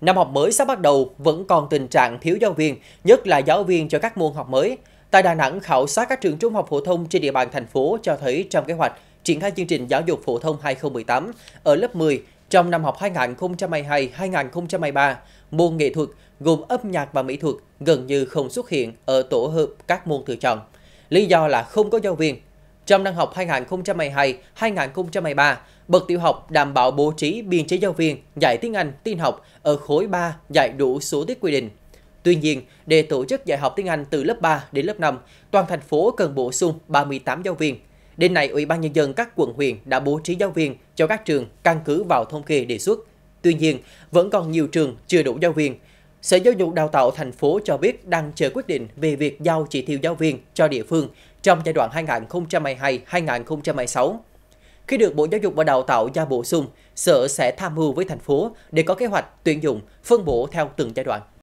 Năm học mới sắp bắt đầu vẫn còn tình trạng thiếu giáo viên, nhất là giáo viên cho các môn học mới. Tại Đà Nẵng, khảo sát các trường trung học phổ thông trên địa bàn thành phố cho thấy trong kế hoạch triển khai chương trình giáo dục phổ thông 2018 ở lớp 10 trong năm học 2022-2023, môn nghệ thuật gồm âm nhạc và mỹ thuật gần như không xuất hiện ở tổ hợp các môn tự chọn. Lý do là không có giáo viên, trong năm học 2022-2023, bậc tiểu học đảm bảo bố trí biên chế giáo viên dạy tiếng Anh, tin học ở khối 3 dạy đủ số tiết quy định. Tuy nhiên, để tổ chức dạy học tiếng Anh từ lớp 3 đến lớp 5, toàn thành phố cần bổ sung 38 giáo viên. Đến nay, Ủy ban Nhân dân các quận huyện đã bố trí giáo viên cho các trường căn cứ vào thông kê đề xuất. Tuy nhiên, vẫn còn nhiều trường chưa đủ giáo viên, Sở Giáo dục Đào tạo thành phố cho biết đang chờ quyết định về việc giao chỉ tiêu giáo viên cho địa phương trong giai đoạn 2022-2026. Khi được Bộ Giáo dục và Đào tạo giao bổ sung, Sở sẽ tham mưu với thành phố để có kế hoạch tuyển dụng, phân bổ theo từng giai đoạn.